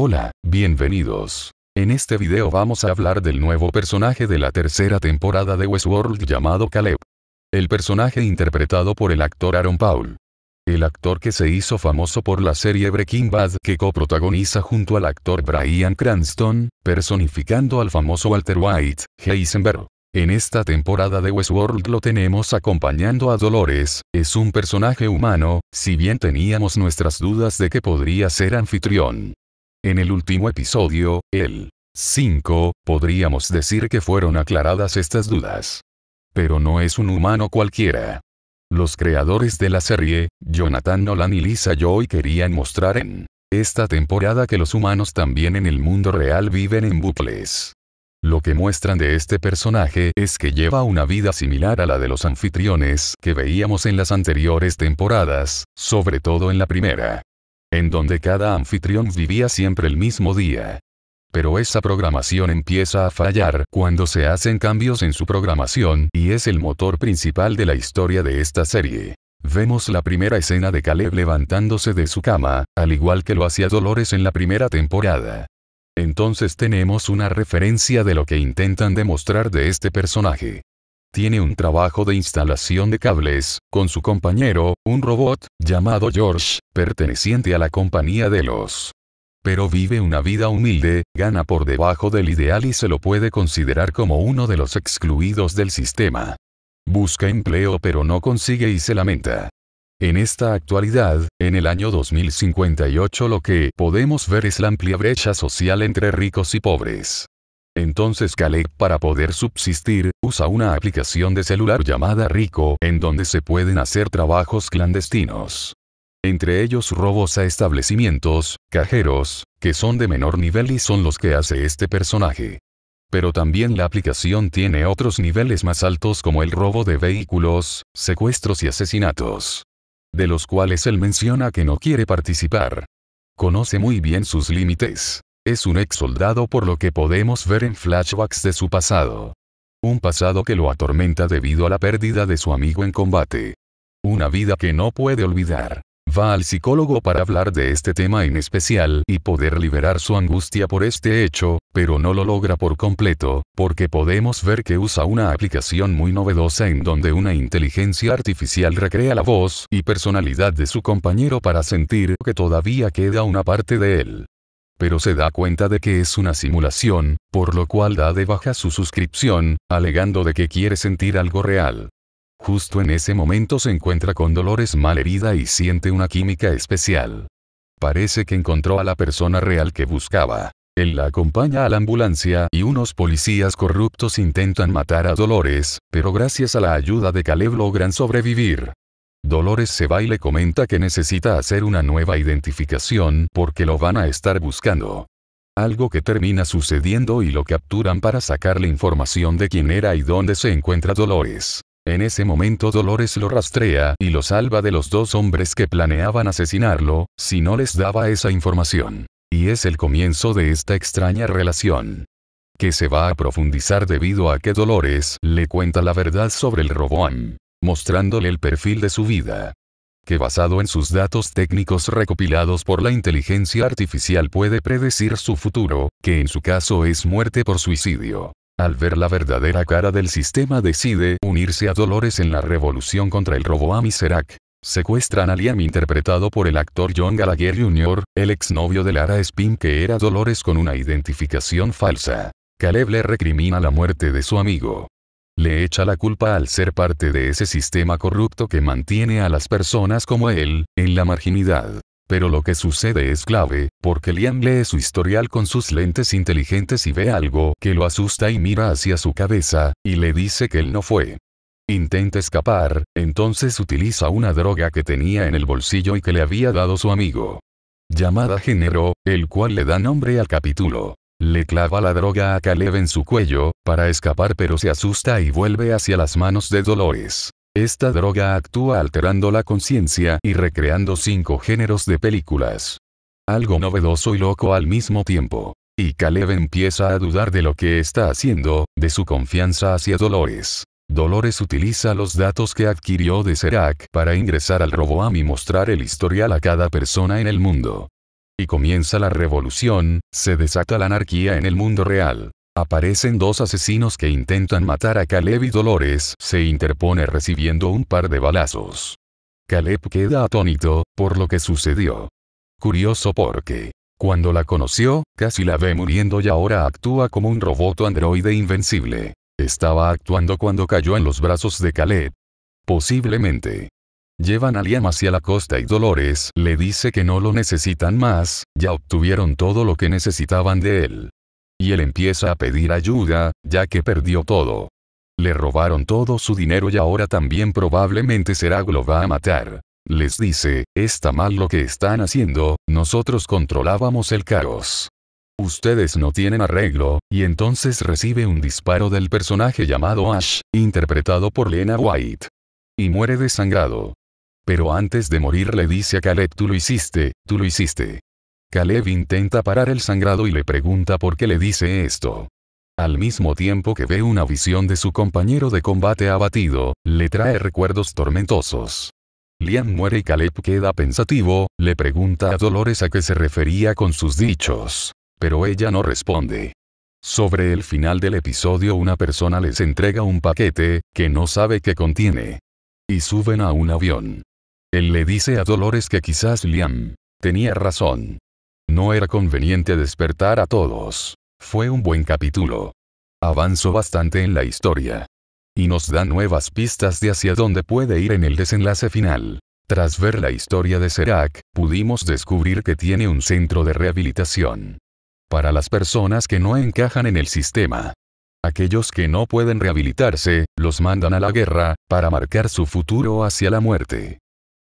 Hola, bienvenidos. En este video vamos a hablar del nuevo personaje de la tercera temporada de Westworld llamado Caleb. El personaje interpretado por el actor Aaron Paul. El actor que se hizo famoso por la serie Breaking Bad que coprotagoniza junto al actor Brian Cranston, personificando al famoso Walter White, Heisenberg. En esta temporada de Westworld lo tenemos acompañando a Dolores, es un personaje humano, si bien teníamos nuestras dudas de que podría ser anfitrión. En el último episodio, el 5, podríamos decir que fueron aclaradas estas dudas. Pero no es un humano cualquiera. Los creadores de la serie, Jonathan Nolan y Lisa Joy querían mostrar en esta temporada que los humanos también en el mundo real viven en bucles. Lo que muestran de este personaje es que lleva una vida similar a la de los anfitriones que veíamos en las anteriores temporadas, sobre todo en la primera en donde cada anfitrión vivía siempre el mismo día. Pero esa programación empieza a fallar cuando se hacen cambios en su programación y es el motor principal de la historia de esta serie. Vemos la primera escena de Caleb levantándose de su cama, al igual que lo hacía Dolores en la primera temporada. Entonces tenemos una referencia de lo que intentan demostrar de este personaje. Tiene un trabajo de instalación de cables, con su compañero, un robot, llamado George, perteneciente a la compañía de los pero vive una vida humilde, gana por debajo del ideal y se lo puede considerar como uno de los excluidos del sistema. Busca empleo pero no consigue y se lamenta. En esta actualidad, en el año 2058 lo que podemos ver es la amplia brecha social entre ricos y pobres. Entonces Caleb para poder subsistir, usa una aplicación de celular llamada Rico en donde se pueden hacer trabajos clandestinos. Entre ellos robos a establecimientos, cajeros, que son de menor nivel y son los que hace este personaje. Pero también la aplicación tiene otros niveles más altos como el robo de vehículos, secuestros y asesinatos. De los cuales él menciona que no quiere participar. Conoce muy bien sus límites. Es un ex soldado por lo que podemos ver en flashbacks de su pasado. Un pasado que lo atormenta debido a la pérdida de su amigo en combate. Una vida que no puede olvidar. Va al psicólogo para hablar de este tema en especial y poder liberar su angustia por este hecho, pero no lo logra por completo, porque podemos ver que usa una aplicación muy novedosa en donde una inteligencia artificial recrea la voz y personalidad de su compañero para sentir que todavía queda una parte de él pero se da cuenta de que es una simulación, por lo cual da de baja su suscripción, alegando de que quiere sentir algo real. Justo en ese momento se encuentra con Dolores malherida y siente una química especial. Parece que encontró a la persona real que buscaba. Él la acompaña a la ambulancia y unos policías corruptos intentan matar a Dolores, pero gracias a la ayuda de Caleb logran sobrevivir. Dolores se va y le comenta que necesita hacer una nueva identificación porque lo van a estar buscando. Algo que termina sucediendo y lo capturan para sacarle información de quién era y dónde se encuentra Dolores. En ese momento Dolores lo rastrea y lo salva de los dos hombres que planeaban asesinarlo, si no les daba esa información. Y es el comienzo de esta extraña relación. Que se va a profundizar debido a que Dolores le cuenta la verdad sobre el Roboam mostrándole el perfil de su vida que basado en sus datos técnicos recopilados por la inteligencia artificial puede predecir su futuro, que en su caso es muerte por suicidio. Al ver la verdadera cara del sistema decide unirse a Dolores en la revolución contra el robo a Miserac. Secuestran a Liam interpretado por el actor John Gallagher Jr., el exnovio de Lara Spin que era Dolores con una identificación falsa. Caleb le recrimina la muerte de su amigo le echa la culpa al ser parte de ese sistema corrupto que mantiene a las personas como él, en la marginidad. Pero lo que sucede es clave, porque Liam lee su historial con sus lentes inteligentes y ve algo que lo asusta y mira hacia su cabeza, y le dice que él no fue. Intenta escapar, entonces utiliza una droga que tenía en el bolsillo y que le había dado su amigo. Llamada género, el cual le da nombre al capítulo. Le clava la droga a Caleb en su cuello, para escapar pero se asusta y vuelve hacia las manos de Dolores. Esta droga actúa alterando la conciencia y recreando cinco géneros de películas. Algo novedoso y loco al mismo tiempo. Y Caleb empieza a dudar de lo que está haciendo, de su confianza hacia Dolores. Dolores utiliza los datos que adquirió de Serac para ingresar al Roboam y mostrar el historial a cada persona en el mundo y comienza la revolución, se desata la anarquía en el mundo real. Aparecen dos asesinos que intentan matar a Caleb y Dolores se interpone recibiendo un par de balazos. Caleb queda atónito, por lo que sucedió. Curioso porque, cuando la conoció, casi la ve muriendo y ahora actúa como un robot androide invencible. Estaba actuando cuando cayó en los brazos de Caleb. Posiblemente, Llevan a Liam hacia la costa y Dolores le dice que no lo necesitan más, ya obtuvieron todo lo que necesitaban de él. Y él empieza a pedir ayuda, ya que perdió todo. Le robaron todo su dinero y ahora también probablemente será lo va a matar. Les dice, está mal lo que están haciendo, nosotros controlábamos el caos. Ustedes no tienen arreglo, y entonces recibe un disparo del personaje llamado Ash, interpretado por Lena White. Y muere desangrado. Pero antes de morir le dice a Caleb tú lo hiciste, tú lo hiciste. Caleb intenta parar el sangrado y le pregunta por qué le dice esto. Al mismo tiempo que ve una visión de su compañero de combate abatido, le trae recuerdos tormentosos. Liam muere y Caleb queda pensativo, le pregunta a Dolores a qué se refería con sus dichos. Pero ella no responde. Sobre el final del episodio una persona les entrega un paquete, que no sabe qué contiene. Y suben a un avión. Él le dice a Dolores que quizás Liam tenía razón. No era conveniente despertar a todos. Fue un buen capítulo. Avanzó bastante en la historia. Y nos da nuevas pistas de hacia dónde puede ir en el desenlace final. Tras ver la historia de Serac, pudimos descubrir que tiene un centro de rehabilitación. Para las personas que no encajan en el sistema. Aquellos que no pueden rehabilitarse, los mandan a la guerra, para marcar su futuro hacia la muerte.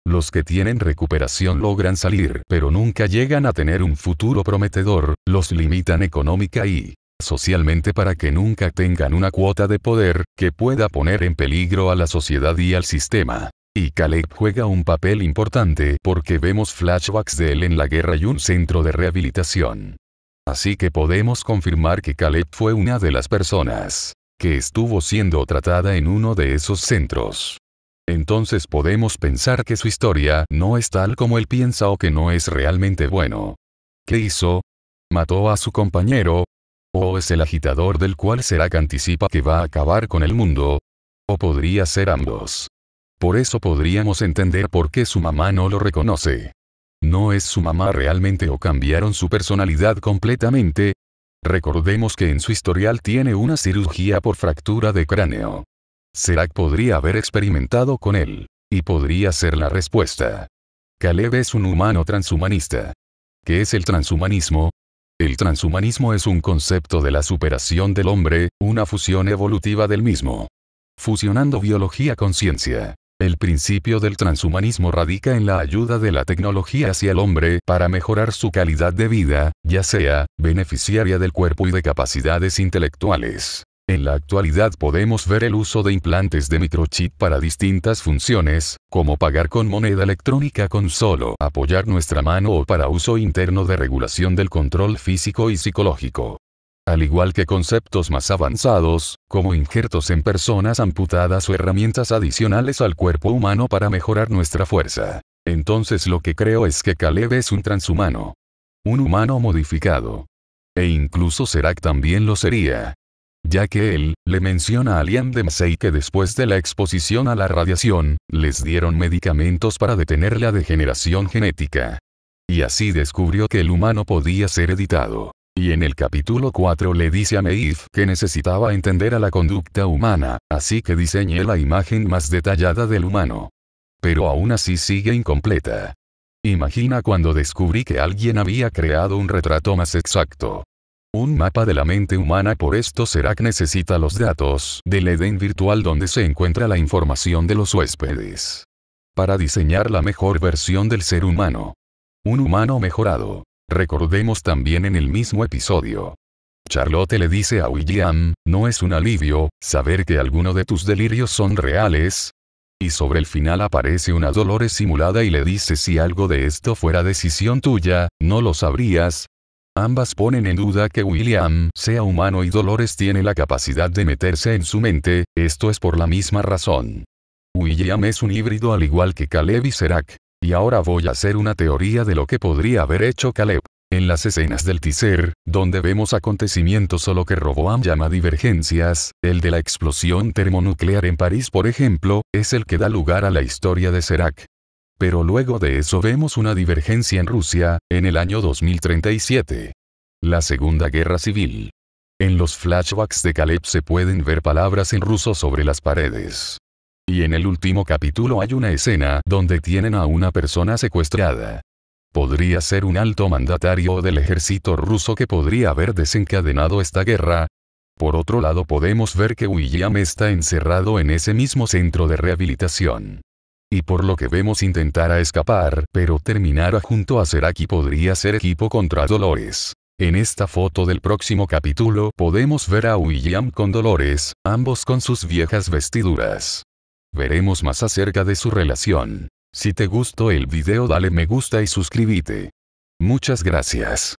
Los que tienen recuperación logran salir, pero nunca llegan a tener un futuro prometedor, los limitan económica y socialmente para que nunca tengan una cuota de poder, que pueda poner en peligro a la sociedad y al sistema. Y Caleb juega un papel importante porque vemos flashbacks de él en la guerra y un centro de rehabilitación. Así que podemos confirmar que Caleb fue una de las personas que estuvo siendo tratada en uno de esos centros entonces podemos pensar que su historia no es tal como él piensa o que no es realmente bueno. ¿Qué hizo? ¿Mató a su compañero? ¿O es el agitador del cual que anticipa que va a acabar con el mundo? ¿O podría ser ambos? Por eso podríamos entender por qué su mamá no lo reconoce. ¿No es su mamá realmente o cambiaron su personalidad completamente? Recordemos que en su historial tiene una cirugía por fractura de cráneo. Serac podría haber experimentado con él. Y podría ser la respuesta. Caleb es un humano transhumanista. ¿Qué es el transhumanismo? El transhumanismo es un concepto de la superación del hombre, una fusión evolutiva del mismo. Fusionando biología con ciencia. El principio del transhumanismo radica en la ayuda de la tecnología hacia el hombre para mejorar su calidad de vida, ya sea beneficiaria del cuerpo y de capacidades intelectuales. En la actualidad podemos ver el uso de implantes de microchip para distintas funciones, como pagar con moneda electrónica con solo apoyar nuestra mano o para uso interno de regulación del control físico y psicológico. Al igual que conceptos más avanzados, como injertos en personas amputadas o herramientas adicionales al cuerpo humano para mejorar nuestra fuerza. Entonces lo que creo es que Caleb es un transhumano. Un humano modificado. E incluso Serac también lo sería, ya que él, le menciona a Liam Dempsey que después de la exposición a la radiación, les dieron medicamentos para detener la degeneración genética. Y así descubrió que el humano podía ser editado. Y en el capítulo 4 le dice a Meif que necesitaba entender a la conducta humana, así que diseñé la imagen más detallada del humano. Pero aún así sigue incompleta. Imagina cuando descubrí que alguien había creado un retrato más exacto. Un mapa de la mente humana por esto Serac necesita los datos del Edén virtual donde se encuentra la información de los huéspedes. Para diseñar la mejor versión del ser humano. Un humano mejorado. Recordemos también en el mismo episodio. Charlotte le dice a William, ¿no es un alivio saber que alguno de tus delirios son reales? Y sobre el final aparece una Dolores simulada y le dice si algo de esto fuera decisión tuya, no lo sabrías, Ambas ponen en duda que William sea humano y Dolores tiene la capacidad de meterse en su mente, esto es por la misma razón. William es un híbrido al igual que Caleb y Serac. Y ahora voy a hacer una teoría de lo que podría haber hecho Caleb. En las escenas del teaser, donde vemos acontecimientos o lo que Roboam llama divergencias, el de la explosión termonuclear en París por ejemplo, es el que da lugar a la historia de Serac. Pero luego de eso vemos una divergencia en Rusia, en el año 2037. La Segunda Guerra Civil. En los flashbacks de Caleb se pueden ver palabras en ruso sobre las paredes. Y en el último capítulo hay una escena donde tienen a una persona secuestrada. Podría ser un alto mandatario del ejército ruso que podría haber desencadenado esta guerra. Por otro lado podemos ver que William está encerrado en ese mismo centro de rehabilitación y por lo que vemos intentará escapar, pero terminará junto a Seraki podría ser equipo contra Dolores. En esta foto del próximo capítulo podemos ver a William con Dolores, ambos con sus viejas vestiduras. Veremos más acerca de su relación. Si te gustó el video dale me gusta y suscríbete. Muchas gracias.